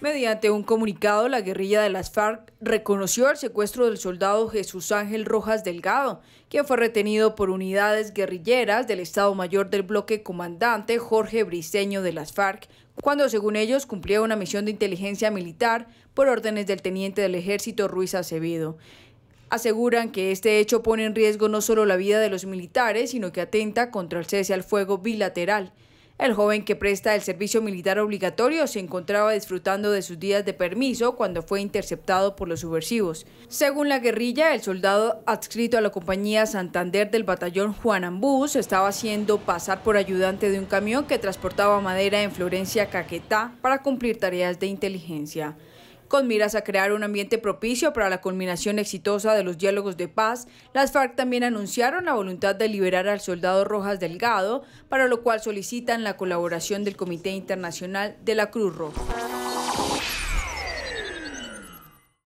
Mediante un comunicado, la guerrilla de las FARC reconoció el secuestro del soldado Jesús Ángel Rojas Delgado, quien fue retenido por unidades guerrilleras del Estado Mayor del Bloque Comandante Jorge Briceño de las FARC, cuando según ellos cumplía una misión de inteligencia militar por órdenes del teniente del ejército Ruiz Acevedo. Aseguran que este hecho pone en riesgo no solo la vida de los militares, sino que atenta contra el cese al fuego bilateral el joven que presta el servicio militar obligatorio se encontraba disfrutando de sus días de permiso cuando fue interceptado por los subversivos. Según la guerrilla, el soldado adscrito a la compañía Santander del batallón Juan Ambús estaba haciendo pasar por ayudante de un camión que transportaba madera en Florencia, Caquetá, para cumplir tareas de inteligencia. Con miras a crear un ambiente propicio para la culminación exitosa de los diálogos de paz, las FARC también anunciaron la voluntad de liberar al soldado Rojas Delgado, para lo cual solicitan la colaboración del Comité Internacional de la Cruz Roja.